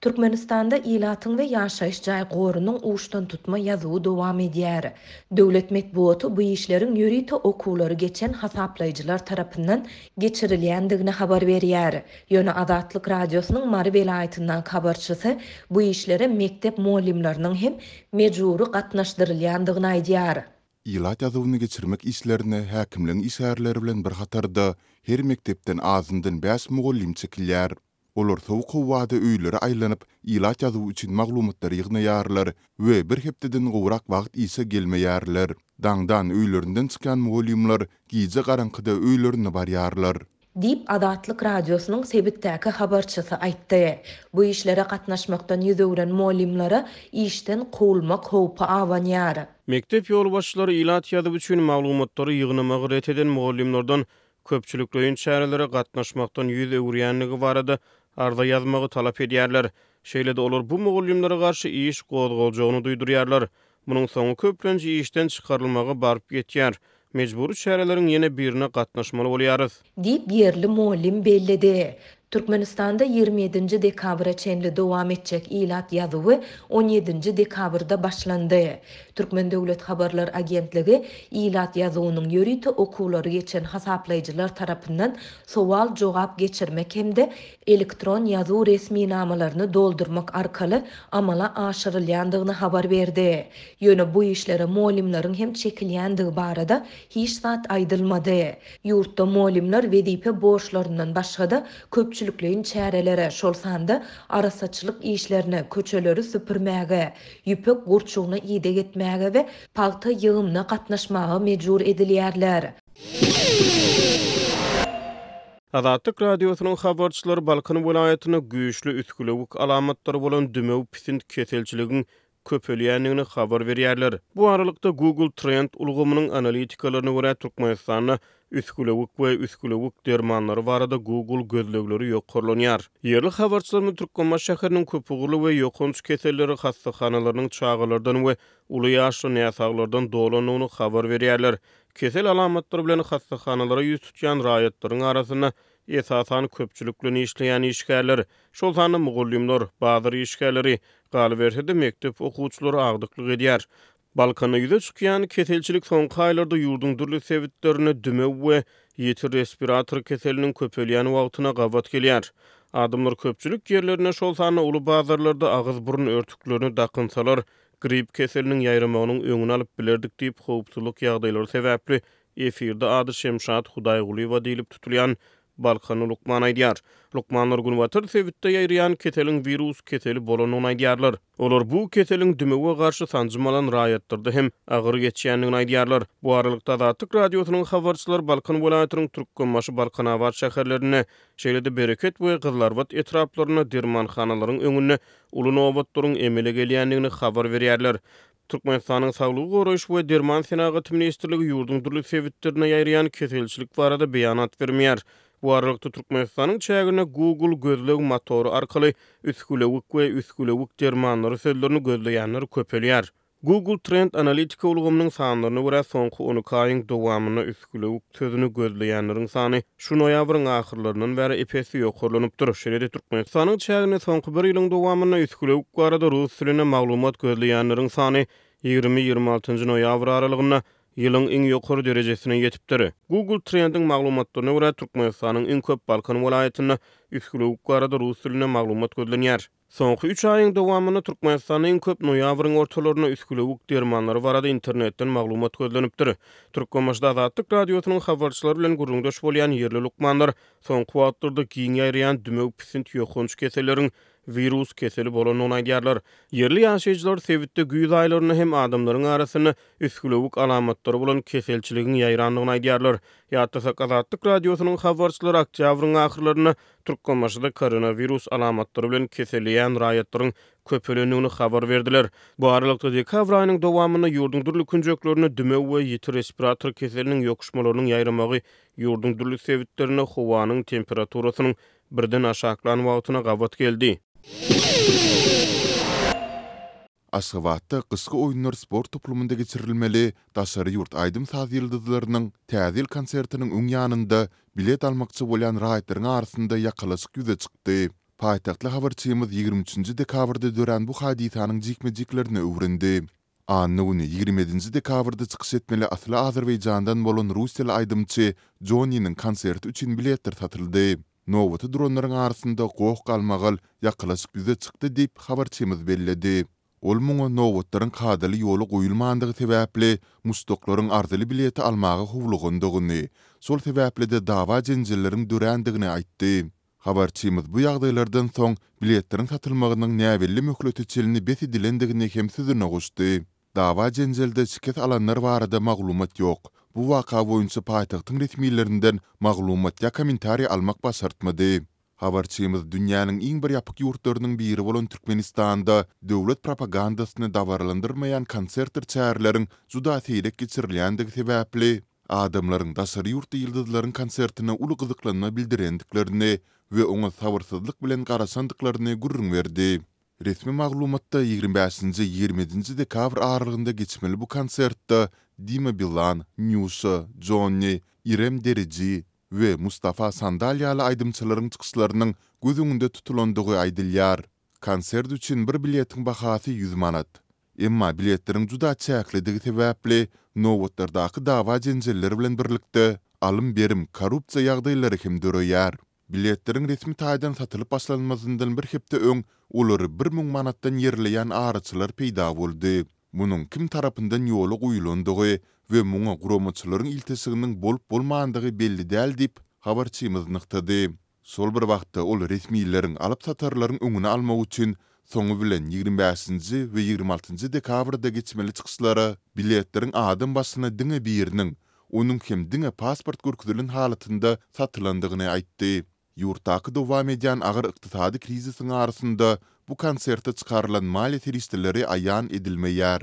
Türkmenistanda ilatın ve yaşayış cay qorunun uçtan tutma yazığı devam ediyar. Dövlet metbuotu bu işlerin yürüyte okulları geçen hasaplayıcılar tarafından geçirilen dığına haber veriyar. Yönü Adatlık Radyosu'nun Mari Velayetinden kabarçısı bu işlere mektep muallimlarının hem mecuru katnaşdırilen dığına İlat yazığını geçirmek işlerine hakimlerin işlerine bilen bir hatarda Her mektepten ağzından işlerine muallim işlerine Olar sowuk howada öýlere aýlanyp, ilaç ýazyw üçin maglumatlar ýygnaýarlar we bir hepdeden gowrak wagt ýysa gelmeýärler. Daňdan öýlerinden çykan molyumlar giýje garanqyda öýlerini barýarlar. Dip adatlyk radiosynyň sebitdäki habarçysy aýtdy. Bu işlere gatnaşmakdan ýüze ulan molyumlara işden gowulmak howpa awanýar. Mektep ýoly başçylary ilaç ýazyw üçin maglumatlary ýygnamagy ret eden molyumlardan Köpçülük röyün çäreleri gatnaşmaktan yüz eurianlığı arda yazmagy talap edýärler. Şeýle de olar bu mugallimlere garşy iş goýdgoljagyny duýdurýarlar. Munyň soňky köplenji işden çykarylmagy barp getýär. mecburi çäreleriň ýene birine gatnaşmaly bolýarys. deyib yerli mollim bellidi. Türkmenistanda 27-nji dekabra çenli dowam etjek ýylat ýazywy 17-nji dekabrda başlandy. Türkmen döwlet habarlar agentligi ýylat ýazywynyň ýörite okuwlary üçin hasaplaýjylar tarapyndan sowal jogap geçirmek hem de elektron ýazyw resmi namalaryny doldurmak arkaly amala aşyrylýandygyny habar berdi. Ýöne bu işleri molimların hem çekilýändigi barada hiç saat aydılmadı. Yurtta muallimler ve dipe borçlarından başka da köpçülükleyin çerelere şolsandı arasaçılık işlerine köçeleri süpürmege, yüpek gurçuğuna iyide gitmege ve palta yığımına katnaşmağa mecur ediliyerler. Azatlık Radyosu'nun haberçileri Balkan vilayetine güýçli ütkülewik alamatlary bolan düme pisin köp xabar habar berýärler. Bu aralykda Google Trend ulgamynyň analitikalarını görä Türkmenistana Üskulewuk we üskulewuk dermanlary barada Google gözlegleri ýok gorlanýar. Ýerli habarçylar bilen Türkmenistan şäherinin köp ugly we ýokunç keselleri hastahanalarynyň çağılardan we uly ýaşly näsaglardan dolanyny habar berýärler. Kesel alamatlary bilen hastahanalara ýüz tutýan raýatlaryň arasyna esasany köpçülükli işleýän işgärler, şol sanly mugullymlar, bazary işgärleri, galiberde mektep okuwçylary agdyklyg edýär. Balkana yüze çıkayan keselçilik son kaylarda yurdun dürlü sevitlerine düme ve yetir respirator keselinin köpölyen vaqtına gavat geliyar. Adımlar köpçülük yerlerine şolsana ulu bazarlarda ağız burun örtüklerini dakınsalar, grip keselinin yayramağının önünü alıp bilerdik deyip xoğupsuluk yağdaylar sebepli. Efirde adı Şemşat Hudayguliva deyilip tutulyan Balkan Lukman aýdýar. Lukman Nurgun Watyr sewitde ýaýryan ketelin virus keteli bolanyny aýdýarlar. Olar bu ketelin dümege garşy sanjymalan raýatdyrdy hem agyr geçýändigini aýdýarlar. Bu aralykda da Türk radiosynyň habarçylary Balkan welaýatynyň Türkmenbaşy Balkan awar şäherlerini, şeýlede bereket we gyzlarbat etraplaryny Dirman hanalaryň öňünde ulu nowatdyryň emele gelýändigini habar berýärler. Türkmenistan'ın sağlığı koruyuş ve Derman Senağı Tüm Ministerliği yurdun durulu sevittirine yayrayan keselçilik varada beyanat vermeyer. Bu aralıkta Türkmenistan'ın çaygına Google gözlüğü motoru arkalı üsküleğik ve üsküleğik germanları sözlerini gözleýänler köpelýär. Google Trend Analitika ulgumunun sanlarını vura sonku onu kayin dovamına üsküleğik sözünü gözleýänleriň sany Şu noýabryň ahirlarının veri ipesi yokorlanıp dur. Şeride Türkmenistan'ın çaygına soňky bir ilin dovamına üsküleğik varada rus varada maglumat gözleýänleriň sany varada rüsküleğik varada aralygyna Yılın iň yokur derecesine yetiptiri. Google Trend'in maglumatlaryna görä Türkmenistanyň iň köp balkan welaýatyna üskülü uqqara maglumat Rus diline 3 gödlün yer. Sonkı köp noyavrın ortalaryna üskülü uqq dermanları varada internetten MAGLUMAT gödlünüptiri. Türkkomajda azatlık habarçylary bilen ilin gürlün gürlün gürlün soňky gürlün gürlün gürlün virus keseli bolan onaýdyarlar yerli ýaşajylar sewitde güýz aýlaryny hem adamlaryň arasyny üstgülük alamatlary bolan keselçiligiň ýaýrandygyny aýdyarlar. Ýa-da radiosynyň habarçylary oktýabryň ahyrlaryna Türkmenistanda koronavirus alamatlary bilen keseliýän raýatlaryň köpülenýüni habar berdiler. Bu aralykda dekabr aýynyň dowamyny ýurdun durly düme we ýitir respirator keseliniň ýokuşmalarynyň ýaýramagy ýurdun sevitlerini sewitlerini howanyň temperaturasynyň Birden aşaklan vaatuna gabat geldi. Aşgabatda qysqa oýunlar sport toplumynda geçirilmeli, daşary ýurt aýdym saz ýyldyzlarynyň täzil konsertiniň öň ýanynda bilet almakçy bolan raýatlaryň arasynda ýaqalaşyk ýüze çykdy. Paýtaqly habarçymyz 23-nji dekabrda dörän bu hadisanyň jikmejiklerini öwrendi. Anny ony 27-nji dekabrda çykyş etmeli Atla Azerbaýjandan bolan Russiýa aýdymçy johnny konserti üçin biletler satyldy. nowaty dronlaryň arasynda goh galmagal ýaqylaşyp ýüze çykdy diýip habar çymyz bellädi. Ol muňa nowatlaryň kadaly ýoly goýulmandygy sebäpli mustoklaryň arzyly bileti almagy howlugundygyny, sol sebäpli de dawa jenjilleriň durandygyny aýtdy. Habar bu ýagdaýlardan soň biletleriň satylmagynyň näbelli möhlety çylyny beti dilendigini hem süzüne goşdy. Dawa jenjilde şikayet alanlar barada maglumat ýok. bu waka boýunça paýtagtyň resmiýetlerinden maglumat ýa kommentary almak başartmady. Habarçymyz dünýäniň iň bir ýapyk ýurtlarynyň biri bolan Türkmenistanda döwlet propagandasyny dawarlandyrmaýan konsertler çäherleriň juda täýlik geçirilýändigi sebäpli adamlaryň daşary ýurt ýyldyzlaryň konsertine uly gyzyklanma bildirendiklerini we oňa sabırsızlyk bilen garaşandyklaryny gurrun berdi. Resmi maglumatda 25-nji 20-nji dekabr aralygynda geçmeli bu konsertde Dima Bilan, Nyusha, Johnny, Irem Derici ve Mustafa Sandalyalı aydımçıların çıkışlarının gözününde tutulunduğu aydılyar. Konserd üçün bir biletin bahası 100 manat. Emma biletlerin juda çaklı digi tebəpli, novotlardakı dava cencelleri bilen birlikte alım berim korrupca yağdayları kim duruyar. Biletlerin resmi taydan satılıp aslanmazından bir hepte ön, oları bir mün manatdan yerleyan ağrıçılar peydavuldu. Munun kim tarapından yolu uyulundugu ve munga gromotsuların iltesiginin bolup bolmağandagi belli dəl dip, xabarçiyimiz Sol bir wagtda ol resmiyyilerin alıp satarların öňüne alma üçin sonu bilen 25. ve 26. dekabrda geçmeli çykyşlara biletlerin adam basına diňe birinin, onuň hem dine pasport gürküdülün halatynda satylandygyny aýtdy. satırlandı satırlandı satırlandı satırlandı satırlandı satırlandı satırlandı bu konserti çıkarılan mali tiristilleri ayan edilmeyer.